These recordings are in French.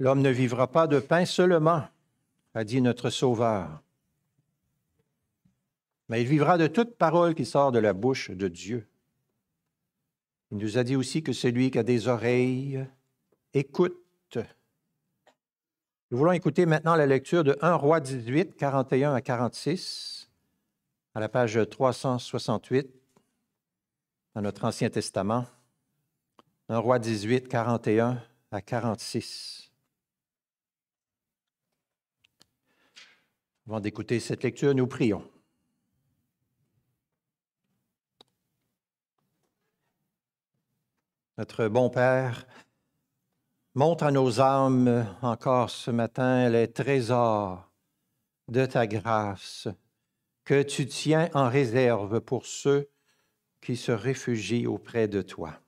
L'homme ne vivra pas de pain seulement, a dit notre Sauveur, mais il vivra de toute parole qui sort de la bouche de Dieu. Il nous a dit aussi que celui qui a des oreilles écoute. Nous voulons écouter maintenant la lecture de 1 Roi 18, 41 à 46, à la page 368, dans notre Ancien Testament. 1 Roi 18, 41 à 46. Avant d'écouter cette lecture, nous prions. Notre bon Père, montre à nos âmes encore ce matin les trésors de ta grâce que tu tiens en réserve pour ceux qui se réfugient auprès de toi.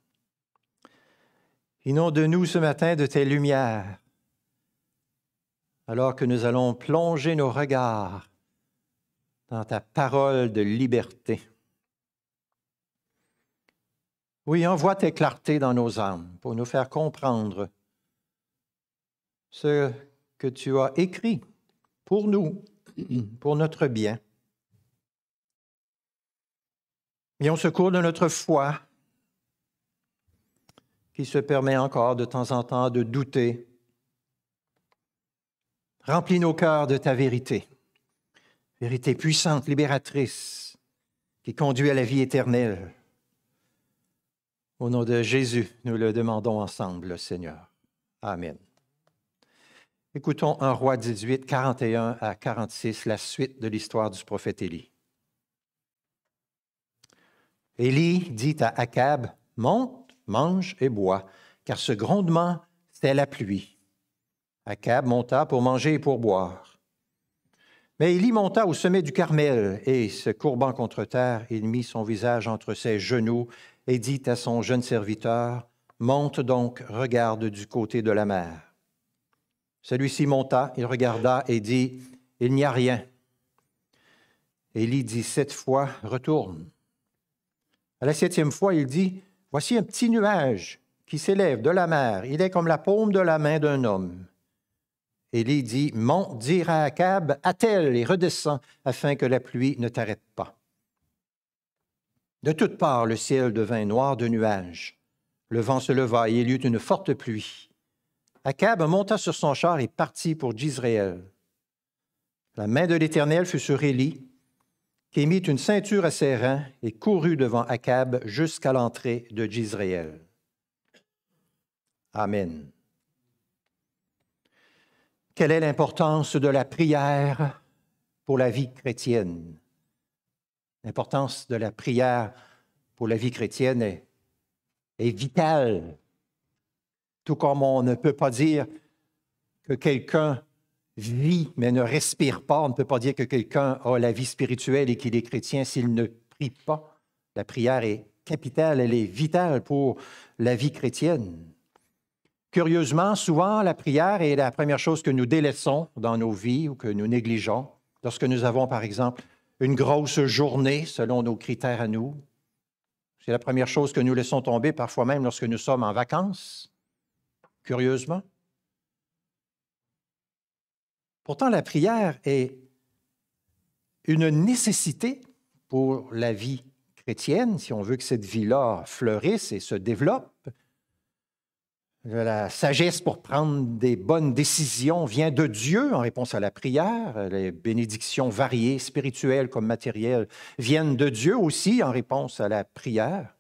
Inonde-nous ce matin de tes lumières alors que nous allons plonger nos regards dans ta parole de liberté. Oui, envoie tes clartés dans nos âmes pour nous faire comprendre ce que tu as écrit pour nous, pour notre bien. Et au secours de notre foi qui se permet encore de temps en temps de douter Remplis nos cœurs de ta vérité, vérité puissante, libératrice, qui conduit à la vie éternelle. Au nom de Jésus, nous le demandons ensemble, Seigneur. Amen. Écoutons 1 roi 18, 41 à 46, la suite de l'histoire du prophète Élie. Élie dit à Akab, Monte, mange et bois, car ce grondement, c'est la pluie. Acab monta pour manger et pour boire. Mais Élie monta au sommet du Carmel et, se courbant contre terre, il mit son visage entre ses genoux et dit à son jeune serviteur, Monte donc, regarde du côté de la mer. Celui-ci monta, il regarda et dit, Il n'y a rien. Élie dit sept fois, Retourne. À la septième fois, il dit, Voici un petit nuage qui s'élève de la mer, il est comme la paume de la main d'un homme. Élie dit Monte, à Akab, attelle et redescends, afin que la pluie ne t'arrête pas. De toutes parts, le ciel devint noir de nuages. Le vent se leva et il y eut une forte pluie. Akab monta sur son char et partit pour Jisraël. La main de l'Éternel fut sur Élie, qui mit une ceinture à ses reins et courut devant Akab jusqu'à l'entrée de Jisraël. Amen. Quelle est l'importance de la prière pour la vie chrétienne? L'importance de la prière pour la vie chrétienne est, vitale. Tout comme on ne peut pas dire que quelqu'un vit mais ne respire pas, on ne peut pas dire que quelqu'un a la vie spirituelle et qu'il est chrétien s'il ne prie pas. La prière est capitale, elle est vitale pour la vie chrétienne. Curieusement, souvent, la prière est la première chose que nous délaissons dans nos vies ou que nous négligeons. Lorsque nous avons, par exemple, une grosse journée selon nos critères à nous, c'est la première chose que nous laissons tomber, parfois même lorsque nous sommes en vacances, curieusement. Pourtant, la prière est une nécessité pour la vie chrétienne, si on veut que cette vie-là fleurisse et se développe la sagesse pour prendre des bonnes décisions vient de Dieu en réponse à la prière. Les bénédictions variées, spirituelles comme matérielles, viennent de Dieu aussi en réponse à la prière.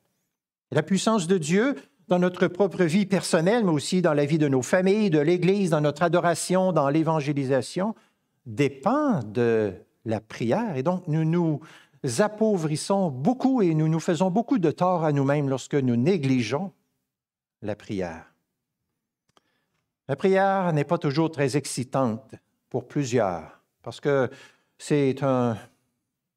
la puissance de Dieu dans notre propre vie personnelle, mais aussi dans la vie de nos familles, de l'Église, dans notre adoration, dans l'évangélisation, dépend de la prière. Et donc, nous nous appauvrissons beaucoup et nous nous faisons beaucoup de tort à nous-mêmes lorsque nous négligeons la prière. La prière n'est pas toujours très excitante pour plusieurs, parce que c'est un,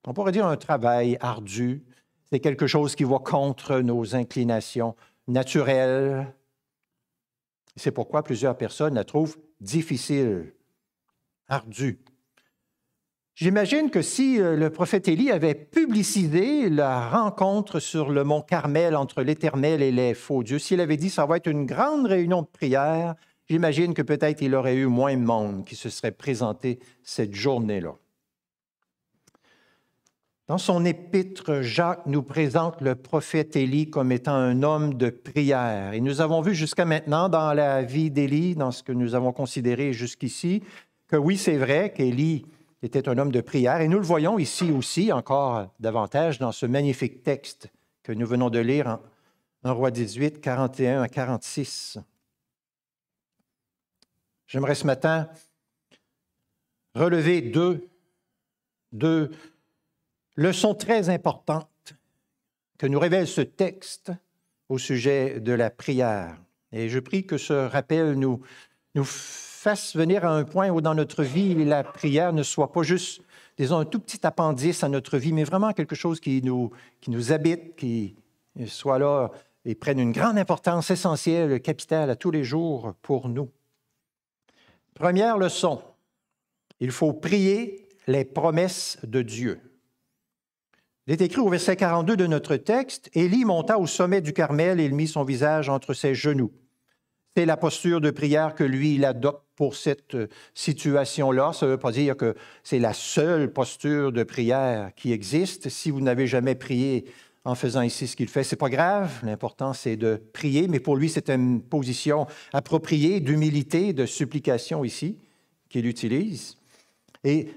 on pourrait dire un travail ardu, c'est quelque chose qui va contre nos inclinations naturelles. C'est pourquoi plusieurs personnes la trouvent difficile, ardue. J'imagine que si euh, le prophète Élie avait publicisé la rencontre sur le mont Carmel entre l'Éternel et les faux dieux, s'il avait dit ça va être une grande réunion de prière, J'imagine que peut-être il aurait eu moins de monde qui se serait présenté cette journée-là. Dans son épître, Jacques nous présente le prophète Élie comme étant un homme de prière. Et nous avons vu jusqu'à maintenant dans la vie d'Élie, dans ce que nous avons considéré jusqu'ici, que oui, c'est vrai qu'Élie était un homme de prière. Et nous le voyons ici aussi encore davantage dans ce magnifique texte que nous venons de lire en, Roi 18, 41 à 46. J'aimerais ce matin relever deux, deux leçons très importantes que nous révèle ce texte au sujet de la prière. Et je prie que ce rappel nous, nous fasse venir à un point où dans notre vie, la prière ne soit pas juste, disons, un tout petit appendice à notre vie, mais vraiment quelque chose qui nous, qui nous habite, qui soit là et prenne une grande importance essentielle, capitale à tous les jours pour nous. Première leçon, il faut prier les promesses de Dieu. Il est écrit au verset 42 de notre texte, Élie monta au sommet du Carmel et il mit son visage entre ses genoux. C'est la posture de prière que lui, il adopte pour cette euh, situation-là. Ça ne veut pas dire que c'est la seule posture de prière qui existe. Si vous n'avez jamais prié en faisant ici ce qu'il fait. C'est pas grave, l'important c'est de prier, mais pour lui c'est une position appropriée d'humilité, de supplication ici qu'il utilise. Et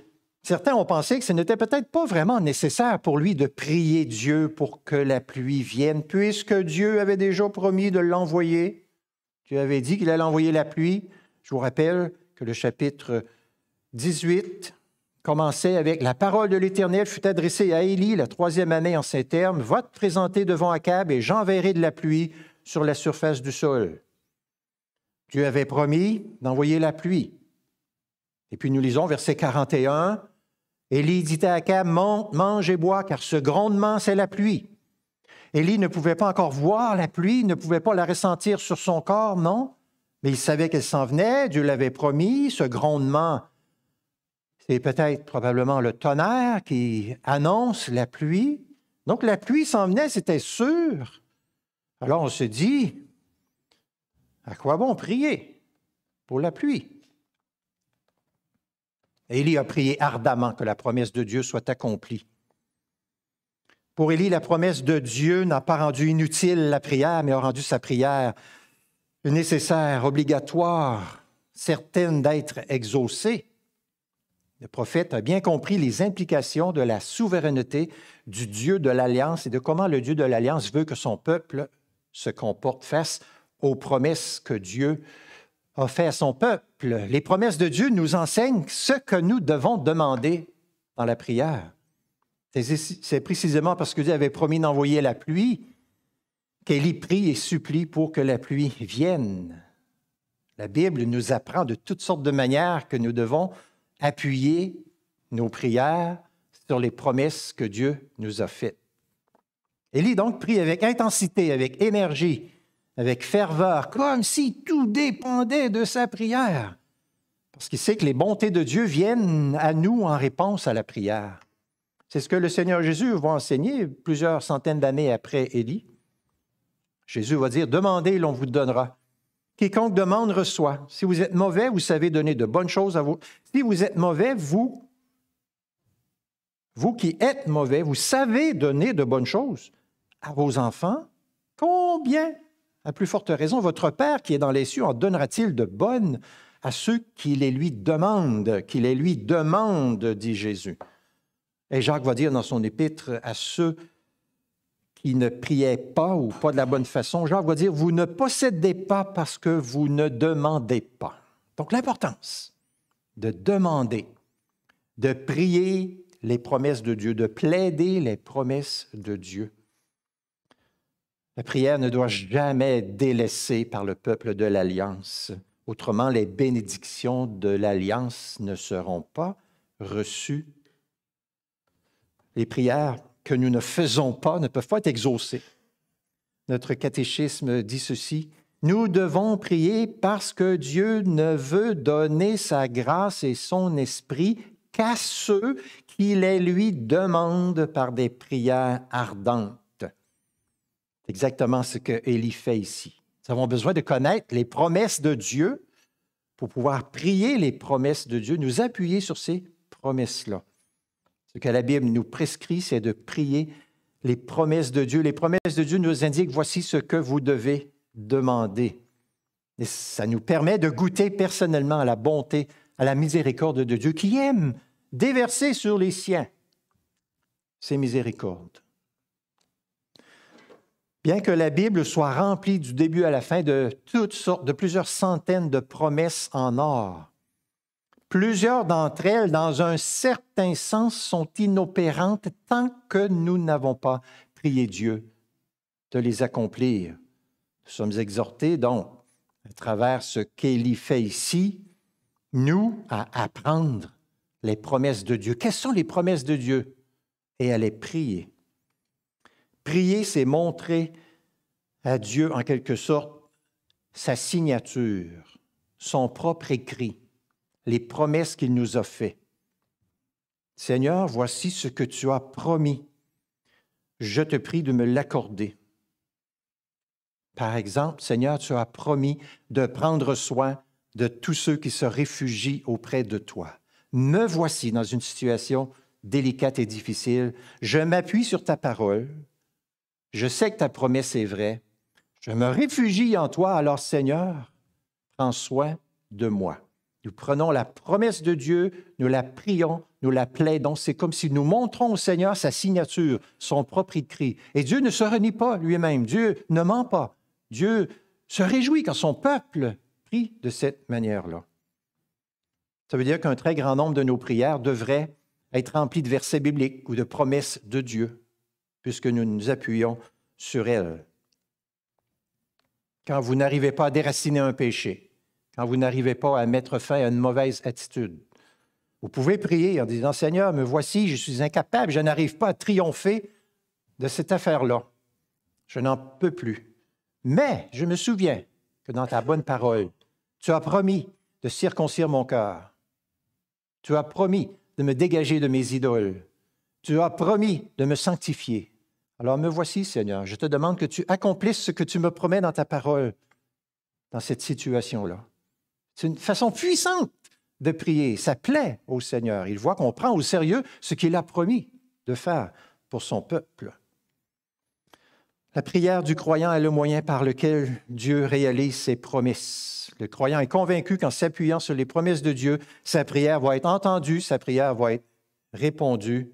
certains ont pensé que ce n'était peut-être pas vraiment nécessaire pour lui de prier Dieu pour que la pluie vienne, puisque Dieu avait déjà promis de l'envoyer. Dieu avait dit qu'il allait envoyer la pluie. Je vous rappelle que le chapitre 18 commençait avec La parole de l'Éternel fut adressée à Élie la troisième année en ces termes Va te présenter devant Acab et j'enverrai de la pluie sur la surface du sol. Dieu avait promis d'envoyer la pluie. Et puis nous lisons verset 41 Élie dit à Achab Monte, mange et bois, car ce grondement, c'est la pluie. Élie ne pouvait pas encore voir la pluie, ne pouvait pas la ressentir sur son corps, non, mais il savait qu'elle s'en venait, Dieu l'avait promis, ce grondement c'est peut-être probablement le tonnerre qui annonce la pluie. Donc la pluie s'en venait, c'était sûr. Alors on se dit, à quoi bon prier pour la pluie? Élie a prié ardemment que la promesse de Dieu soit accomplie. Pour Élie, la promesse de Dieu n'a pas rendu inutile la prière, mais a rendu sa prière nécessaire, obligatoire, certaine d'être exaucée. Le prophète a bien compris les implications de la souveraineté du Dieu de l'Alliance et de comment le Dieu de l'Alliance veut que son peuple se comporte face aux promesses que Dieu a faites à son peuple. Les promesses de Dieu nous enseignent ce que nous devons demander dans la prière. C'est précisément parce que Dieu avait promis d'envoyer la pluie y prie et supplie pour que la pluie vienne. La Bible nous apprend de toutes sortes de manières que nous devons appuyer nos prières sur les promesses que Dieu nous a faites. Élie donc prie avec intensité, avec énergie, avec ferveur, comme si tout dépendait de sa prière, parce qu'il sait que les bontés de Dieu viennent à nous en réponse à la prière. C'est ce que le Seigneur Jésus va enseigner plusieurs centaines d'années après Élie. Jésus va dire, demandez, l'on vous donnera. Quiconque demande reçoit. Si vous êtes mauvais, vous savez donner de bonnes choses à vous. Si vous êtes mauvais, vous, vous qui êtes mauvais, vous savez donner de bonnes choses à vos enfants. Combien, à plus forte raison, votre Père qui est dans les cieux en donnera-t-il de bonnes à ceux qui les lui demandent, qui les lui demandent, dit Jésus. Et Jacques va dire dans son épître à ceux il ne priait pas ou pas de la bonne façon. Jean va dire, vous ne possédez pas parce que vous ne demandez pas. Donc l'importance de demander, de prier les promesses de Dieu, de plaider les promesses de Dieu. La prière ne doit jamais être délaissée par le peuple de l'Alliance. Autrement, les bénédictions de l'Alliance ne seront pas reçues. Les prières que nous ne faisons pas ne peuvent pas être exaucés. Notre catéchisme dit ceci, nous devons prier parce que Dieu ne veut donner sa grâce et son esprit qu'à ceux qui les lui demandent par des prières ardentes. C'est exactement ce que Élie fait ici. Nous avons besoin de connaître les promesses de Dieu pour pouvoir prier les promesses de Dieu, nous appuyer sur ces promesses-là. Ce que la Bible nous prescrit, c'est de prier les promesses de Dieu. Les promesses de Dieu nous indiquent voici ce que vous devez demander. Et ça nous permet de goûter personnellement à la bonté, à la miséricorde de Dieu qui aime déverser sur les siens ses miséricordes. Bien que la Bible soit remplie du début à la fin de toutes sortes, de plusieurs centaines de promesses en or, Plusieurs d'entre elles, dans un certain sens, sont inopérantes tant que nous n'avons pas prié Dieu de les accomplir. Nous sommes exhortés, donc, à travers ce qu'Élie fait ici, nous, à apprendre les promesses de Dieu. Quelles sont les promesses de Dieu? Et à les prier. Prier, c'est montrer à Dieu, en quelque sorte, sa signature, son propre écrit les promesses qu'il nous a faites. Seigneur, voici ce que tu as promis. Je te prie de me l'accorder. Par exemple, Seigneur, tu as promis de prendre soin de tous ceux qui se réfugient auprès de toi. Me voici dans une situation délicate et difficile. Je m'appuie sur ta parole. Je sais que ta promesse est vraie. Je me réfugie en toi, alors Seigneur, prends soin de moi. Nous prenons la promesse de Dieu, nous la prions, nous la plaidons. C'est comme si nous montrons au Seigneur sa signature, son propre écrit. Et Dieu ne se renie pas lui-même. Dieu ne ment pas. Dieu se réjouit quand son peuple prie de cette manière-là. Ça veut dire qu'un très grand nombre de nos prières devraient être remplies de versets bibliques ou de promesses de Dieu, puisque nous nous appuyons sur elles. Quand vous n'arrivez pas à déraciner un péché, quand vous n'arrivez pas à mettre fin à une mauvaise attitude. Vous pouvez prier en disant, Seigneur, me voici, je suis incapable, je n'arrive pas à triompher de cette affaire-là. Je n'en peux plus. Mais je me souviens que dans ta bonne parole, tu as promis de circoncire mon cœur. Tu as promis de me dégager de mes idoles. Tu as promis de me sanctifier. Alors me voici, Seigneur. Je te demande que tu accomplisses ce que tu me promets dans ta parole, dans cette situation-là. C'est une façon puissante de prier. Ça plaît au Seigneur. Il voit qu'on prend au sérieux ce qu'il a promis de faire pour son peuple. La prière du croyant est le moyen par lequel Dieu réalise ses promesses. Le croyant est convaincu qu'en s'appuyant sur les promesses de Dieu, sa prière va être entendue, sa prière va être répondue.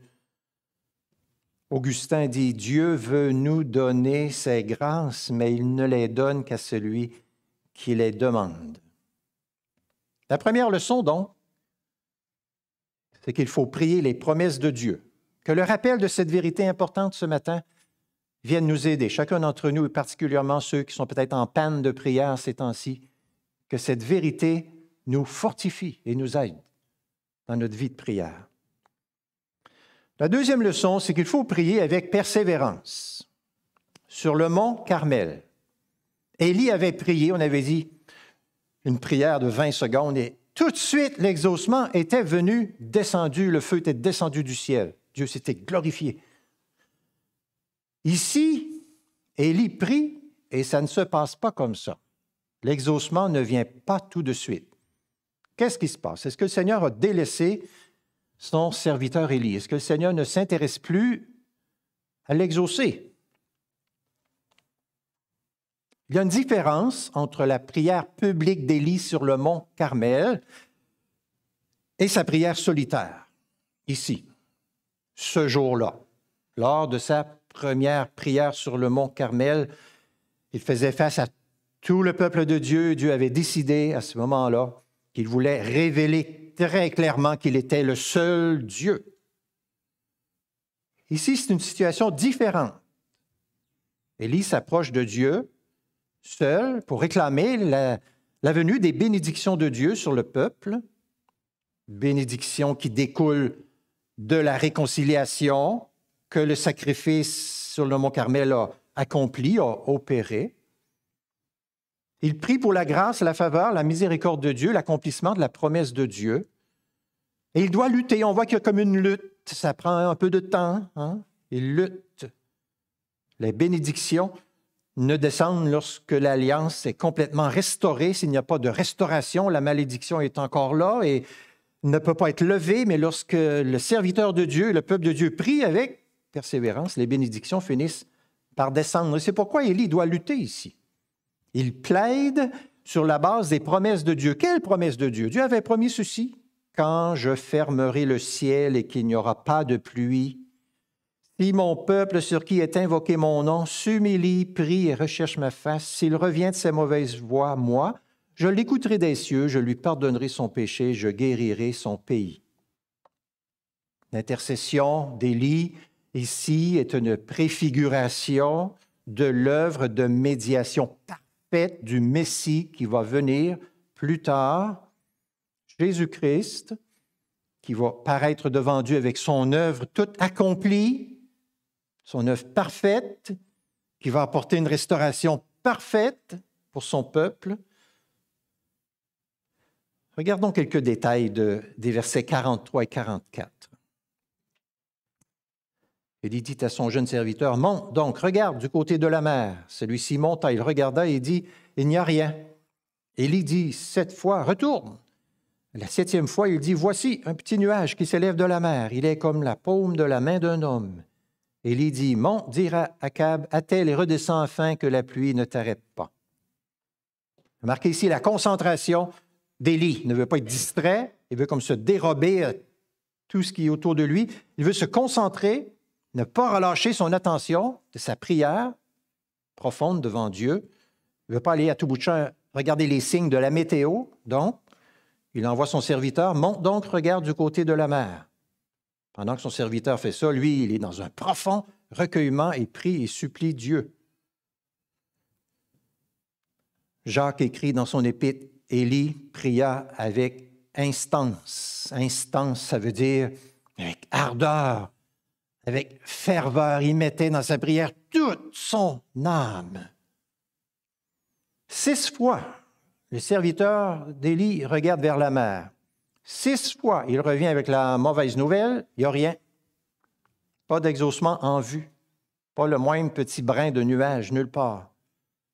Augustin dit, Dieu veut nous donner ses grâces, mais il ne les donne qu'à celui qui les demande. La première leçon, donc, c'est qu'il faut prier les promesses de Dieu. Que le rappel de cette vérité importante ce matin vienne nous aider, chacun d'entre nous, et particulièrement ceux qui sont peut-être en panne de prière ces temps-ci, que cette vérité nous fortifie et nous aide dans notre vie de prière. La deuxième leçon, c'est qu'il faut prier avec persévérance. Sur le mont Carmel, Élie avait prié, on avait dit, une prière de 20 secondes et tout de suite l'exaucement était venu, descendu, le feu était descendu du ciel. Dieu s'était glorifié. Ici, Élie prie et ça ne se passe pas comme ça. L'exaucement ne vient pas tout de suite. Qu'est-ce qui se passe? Est-ce que le Seigneur a délaissé son serviteur Élie? Est-ce que le Seigneur ne s'intéresse plus à l'exaucer? Il y a une différence entre la prière publique d'Élie sur le mont Carmel et sa prière solitaire, ici, ce jour-là. Lors de sa première prière sur le mont Carmel, il faisait face à tout le peuple de Dieu. Dieu avait décidé à ce moment-là qu'il voulait révéler très clairement qu'il était le seul Dieu. Ici, c'est une situation différente. Élie s'approche de Dieu seul pour réclamer la, venue des bénédictions de Dieu sur le peuple, bénédictions qui découlent de la réconciliation que le sacrifice sur le mont Carmel a accompli, a opéré. Il prie pour la grâce, la faveur, la miséricorde de Dieu, l'accomplissement de la promesse de Dieu. Et il doit lutter. On voit qu'il y a comme une lutte. Ça prend un peu de temps. Hein. Il lutte. Les bénédictions ne descendent lorsque l'alliance est complètement restaurée. S'il n'y a pas de restauration, la malédiction est encore là et ne peut pas être levée, mais lorsque le serviteur de Dieu, le peuple de Dieu prie avec persévérance, les bénédictions finissent par descendre. C'est pourquoi Élie doit lutter ici. Il plaide sur la base des promesses de Dieu. Quelles promesses de Dieu Dieu avait promis ceci. Quand je fermerai le ciel et qu'il n'y aura pas de pluie, si mon peuple sur qui est invoqué mon nom s'humilie, prie et recherche ma face, s'il revient de ses mauvaises voies, moi, je l'écouterai des cieux, je lui pardonnerai son péché, je guérirai son pays. L'intercession d'Élie ici est une préfiguration de l'œuvre de médiation parfaite du Messie qui va venir plus tard, Jésus-Christ, qui va paraître devant Dieu avec son œuvre toute accomplie, son œuvre parfaite, qui va apporter une restauration parfaite pour son peuple. Regardons quelques détails de, des versets 43 et 44. Et dit à son jeune serviteur, Monte donc, regarde du côté de la mer. Celui-ci monta, il regarda et dit, Il n'y a rien. Élie dit, Cette fois, retourne. La septième fois, il dit, Voici un petit nuage qui s'élève de la mer. Il est comme la paume de la main d'un homme. Élie dit, monte, dira à Akab, attelle et redescends afin que la pluie ne t'arrête pas. Remarquez ici la concentration d'Élie. Il ne veut pas être distrait, il veut comme se dérober à tout ce qui est autour de lui. Il veut se concentrer, ne pas relâcher son attention de sa prière profonde devant Dieu. Il ne veut pas aller à tout bout de champ regarder les signes de la météo. Donc, il envoie son serviteur, monte donc, regarde du côté de la mer. Pendant que son serviteur fait ça, lui, il est dans un profond recueillement et prie et supplie Dieu. Jacques écrit dans son épître, Élie pria avec instance. Instance, ça veut dire avec ardeur, avec ferveur. Il mettait dans sa prière toute son âme. Six fois, le serviteur d'Élie regarde vers la mer. Six fois, il revient avec la mauvaise nouvelle, il n'y a rien. Pas d'exhaussement en vue. Pas le moindre petit brin de nuage nulle part.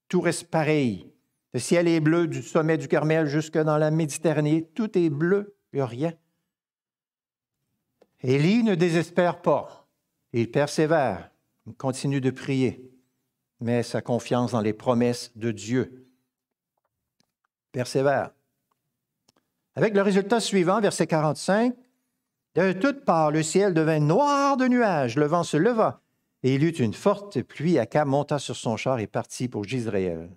Tout reste pareil. Le ciel est bleu du sommet du Carmel jusque dans la Méditerranée. Tout est bleu, il n'y a rien. Élie ne désespère pas. Il persévère. Il continue de prier. Mais sa confiance dans les promesses de Dieu persévère avec le résultat suivant, verset 45. De toutes parts, le ciel devint noir de nuages, le vent se leva, et il eut une forte pluie. à Aka monta sur son char et partit pour Gisraël.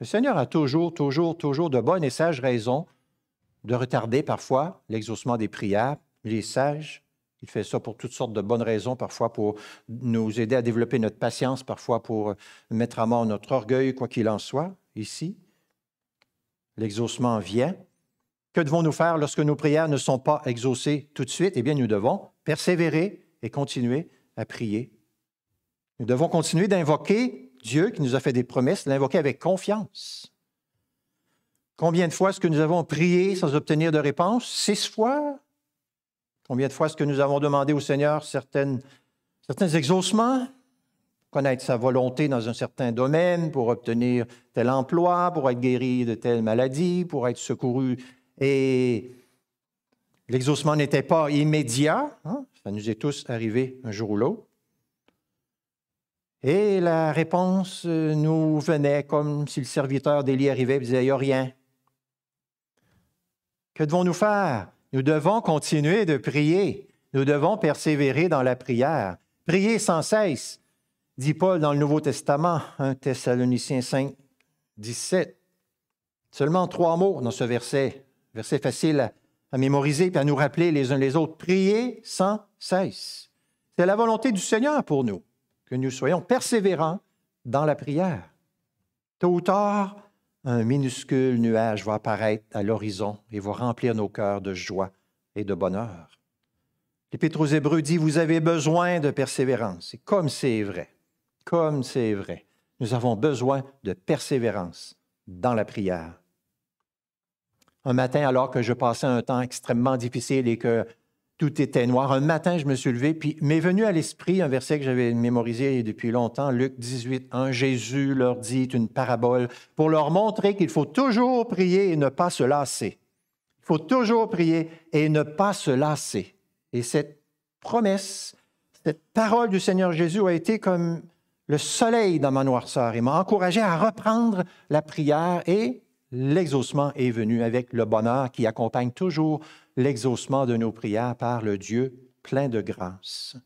Le Seigneur a toujours, toujours, toujours de bonnes et sages raisons de retarder parfois l'exaucement des prières. Les sages, Il fait ça pour toutes sortes de bonnes raisons, parfois pour nous aider à développer notre patience, parfois pour mettre à mort notre orgueil, quoi qu'il en soit, ici l'exaucement vient. Que devons-nous faire lorsque nos prières ne sont pas exaucées tout de suite? Eh bien, nous devons persévérer et continuer à prier. Nous devons continuer d'invoquer Dieu qui nous a fait des promesses, l'invoquer avec confiance. Combien de fois est-ce que nous avons prié sans obtenir de réponse? Six fois. Combien de fois est-ce que nous avons demandé au Seigneur certaines, certains exaucements? connaître sa volonté dans un certain domaine, pour obtenir tel emploi, pour être guéri de telle maladie, pour être secouru. Et l'exaucement n'était pas immédiat, hein. ça nous est tous arrivé un jour ou l'autre. Et la réponse euh, nous venait comme si le serviteur d'Élie arrivait et disait, il n'y a rien. Que devons-nous faire? Nous devons continuer de prier. Nous devons persévérer dans la prière. Prier sans cesse dit Paul dans le Nouveau Testament, 1 hein, Thessaloniciens 5, 17. Seulement trois mots dans ce verset, verset facile à, mémoriser et à nous rappeler les uns les autres. Priez sans cesse. C'est la volonté du Seigneur pour nous, que nous soyons persévérants dans la prière. Tôt ou tard, un minuscule nuage va apparaître à l'horizon et va remplir nos cœurs de joie et de bonheur. L'Épître aux Hébreux dit, vous avez besoin de persévérance. Et comme c'est vrai, comme c'est vrai. Nous avons besoin de persévérance dans la prière. Un matin, alors que je passais un temps extrêmement difficile et que tout était noir, un matin, je me suis levé, puis m'est venu à l'esprit un verset que j'avais mémorisé depuis longtemps, Luc 18, 1, Jésus leur dit une parabole pour leur montrer qu'il faut toujours prier et ne pas se lasser. Il faut toujours prier et ne pas se lasser. Et cette promesse, cette parole du Seigneur Jésus a été comme le soleil dans ma noirceur. et m'a encouragé à reprendre la prière et l'exaucement est venu avec le bonheur qui accompagne toujours l'exaucement de nos prières par le Dieu plein de grâce.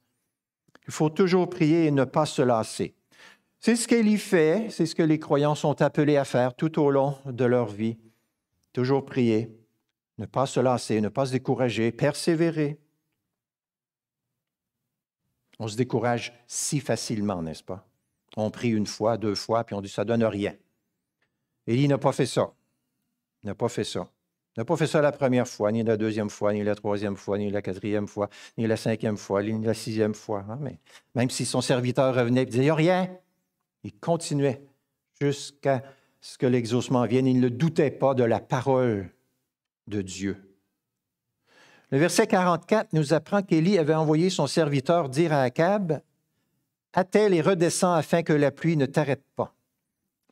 Il faut toujours prier et ne pas se lasser. C'est ce y fait, c'est ce que les croyants sont appelés à faire tout au long de leur vie. Toujours prier, ne pas se lasser, ne pas se décourager, persévérer. On se décourage si facilement, n'est-ce pas? On prie une fois, deux fois, puis on dit ça donne rien. Élie n'a pas fait ça. Il n'a pas fait ça. Il n'a pas fait ça la première fois, ni la deuxième fois, ni la troisième fois, ni la quatrième fois, ni la cinquième fois, ni la sixième fois. Ah, mais même si son serviteur revenait et disait, rien, il continuait jusqu'à ce que l'exaucement vienne. Il ne doutait pas de la parole de Dieu. Le verset 44 nous apprend qu'Élie avait envoyé son serviteur dire à Akab Attelle et redescends afin que la pluie ne t'arrête pas.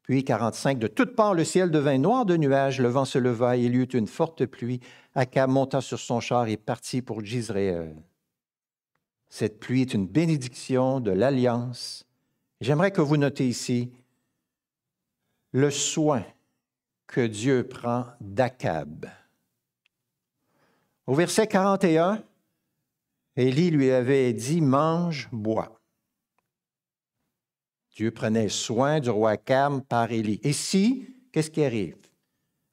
Puis 45 De toutes parts, le ciel devint noir de nuages, le vent se leva, et il y eut une forte pluie. Akab monta sur son char et partit pour Jisraël. Cette pluie est une bénédiction de l'Alliance. J'aimerais que vous notez ici le soin que Dieu prend d'Akab. Au verset 41, Élie lui avait dit, mange, bois. Dieu prenait soin du roi Cam par Élie. si, qu'est-ce qui arrive?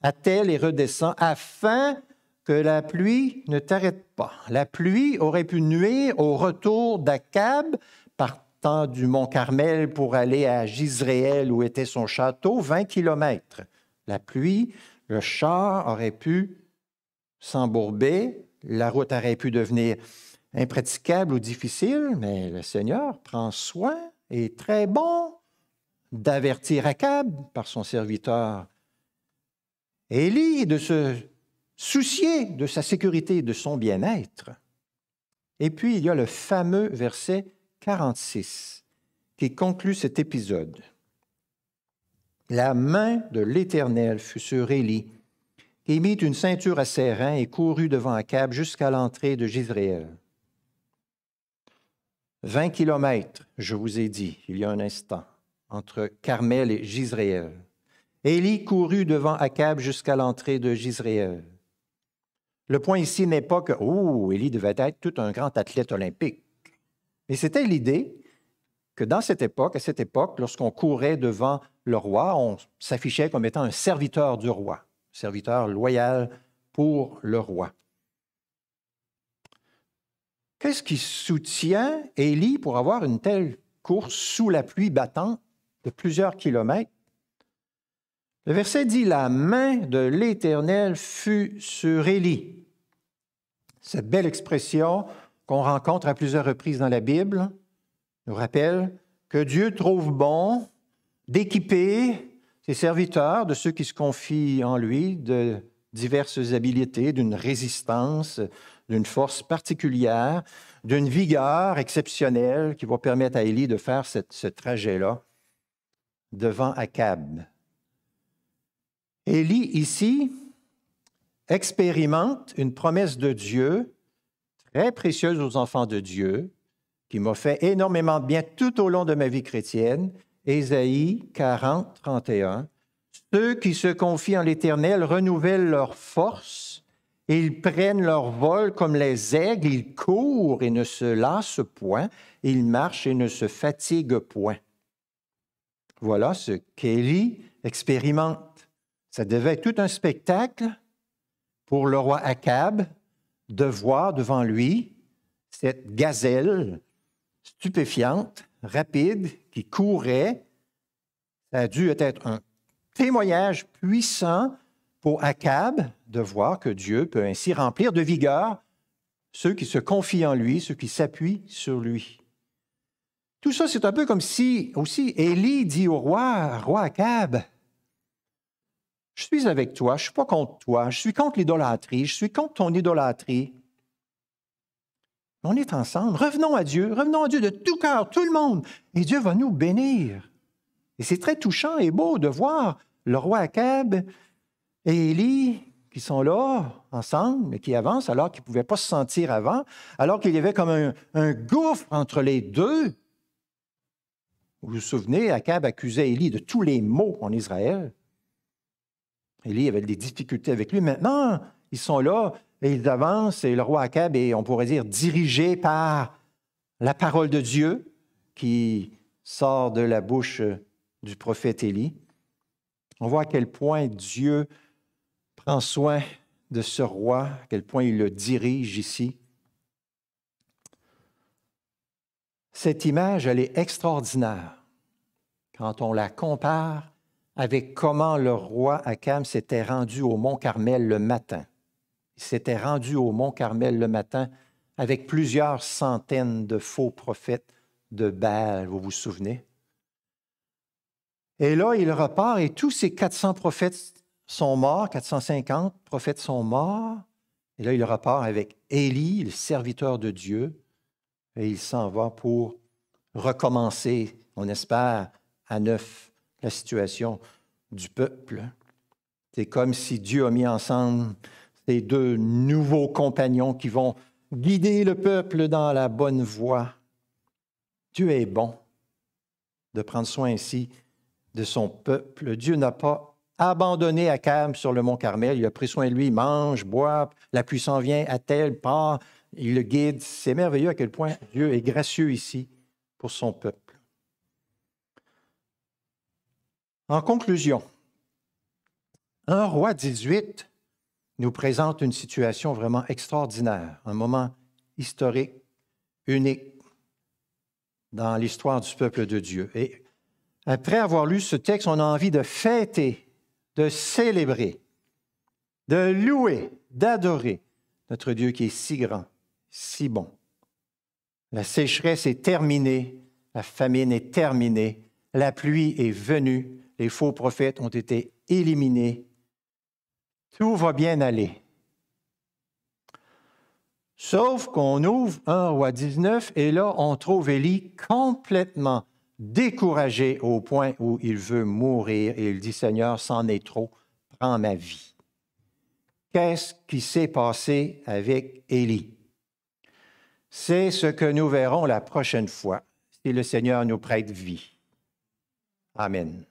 Attelle et redescend afin que la pluie ne t'arrête pas. La pluie aurait pu nuire au retour d'Akab, partant du mont Carmel pour aller à Gisréel où était son château, 20 kilomètres. La pluie, le char aurait pu s'embourber, la route aurait pu devenir impraticable ou difficile, mais le Seigneur prend soin et est très bon d'avertir Akab par son serviteur Élie de se soucier de sa sécurité, et de son bien-être. Et puis il y a le fameux verset 46 qui conclut cet épisode. La main de l'Éternel fut sur Élie « Il mit une ceinture à ses reins et courut devant Acab jusqu'à l'entrée de Jizréel. Vingt kilomètres, je vous ai dit il y a un instant, entre Carmel et Jizréel. Élie courut devant Acab jusqu'à l'entrée de Jizréel. Le point ici n'est pas que, oh, Élie devait être tout un grand athlète olympique. Mais c'était l'idée que dans cette époque, à cette époque, lorsqu'on courait devant le roi, on s'affichait comme étant un serviteur du roi serviteur loyal pour le roi. Qu'est-ce qui soutient Élie pour avoir une telle course sous la pluie battante de plusieurs kilomètres? Le verset dit La main de l'Éternel fut sur Élie. Cette belle expression qu'on rencontre à plusieurs reprises dans la Bible nous rappelle que Dieu trouve bon d'équiper ses serviteurs, de ceux qui se confient en lui, de diverses habiletés, d'une résistance, d'une force particulière, d'une vigueur exceptionnelle qui va permettre à Élie de faire ce trajet-là devant Akab. Élie, ici, expérimente une promesse de Dieu très précieuse aux enfants de Dieu, qui m'a fait énormément de bien tout au long de ma vie chrétienne, Ésaïe 40, 31. Ceux qui se confient en l'Éternel renouvellent leur force, ils prennent leur vol comme les aigles, ils courent et ne se lassent point, ils marchent et ne se fatiguent point. Voilà ce qu'Élie expérimente. Ça devait être tout un spectacle pour le roi Akab de voir devant lui cette gazelle stupéfiante, rapide, qui courait. Ça a dû être un témoignage puissant pour Akab de voir que Dieu peut ainsi remplir de vigueur ceux qui se confient en lui, ceux qui s'appuient sur lui. Tout ça, c'est un peu comme si aussi Élie dit au roi, roi Akab, je suis avec toi, je ne suis pas contre toi, je suis contre l'idolâtrie, je suis contre ton idolâtrie. On est ensemble. Revenons à Dieu. Revenons à Dieu de tout cœur, tout le monde. Et Dieu va nous bénir. Et c'est très touchant et beau de voir le roi Akab et Élie qui sont là ensemble, mais qui avancent alors qu'ils ne pouvaient pas se sentir avant, alors qu'il y avait comme un, gouffre entre les deux. Vous vous souvenez, Akab accusait Élie de tous les maux en Israël. Élie avait des difficultés avec lui. Maintenant, ils sont là, et ils avancent, et le roi Achab est, on pourrait dire, dirigé par la parole de Dieu qui sort de la bouche du prophète Élie. On voit à quel point Dieu prend soin de ce roi, à quel point il le dirige ici. Cette image, elle est extraordinaire quand on la compare avec comment le roi Akam s'était rendu au mont Carmel le matin s'était rendu au mont Carmel le matin avec plusieurs centaines de faux prophètes de Baal, vous vous souvenez? Et là, il repart et tous ces 400 prophètes sont morts, 450 prophètes sont morts. Et là, il repart avec Élie, le serviteur de Dieu, et il s'en va pour recommencer, on espère, à neuf la situation du peuple. C'est comme si Dieu a mis ensemble deux nouveaux compagnons qui vont guider le peuple dans la bonne voie. Tu es bon de prendre soin ainsi de son peuple. Dieu n'a pas abandonné à sur le mont Carmel. Il a pris soin de lui, mange, boit, la puissance vient à tel part, il le guide. C'est merveilleux à quel point Dieu est gracieux ici pour son peuple. En conclusion, un Roi 18, nous présente une situation vraiment extraordinaire, un moment historique, unique dans l'histoire du peuple de Dieu. Et après avoir lu ce texte, on a envie de fêter, de célébrer, de louer, d'adorer notre Dieu qui est si grand, si bon. La sécheresse est terminée, la famine est terminée, la pluie est venue, les faux prophètes ont été éliminés, tout va bien aller. Sauf qu'on ouvre 1 roi 19 et là, on trouve Élie complètement découragé au point où il veut mourir et il dit Seigneur, c'en est trop, prends ma vie. Qu'est-ce qui s'est passé avec Élie? C'est ce que nous verrons la prochaine fois si le Seigneur nous prête vie. Amen.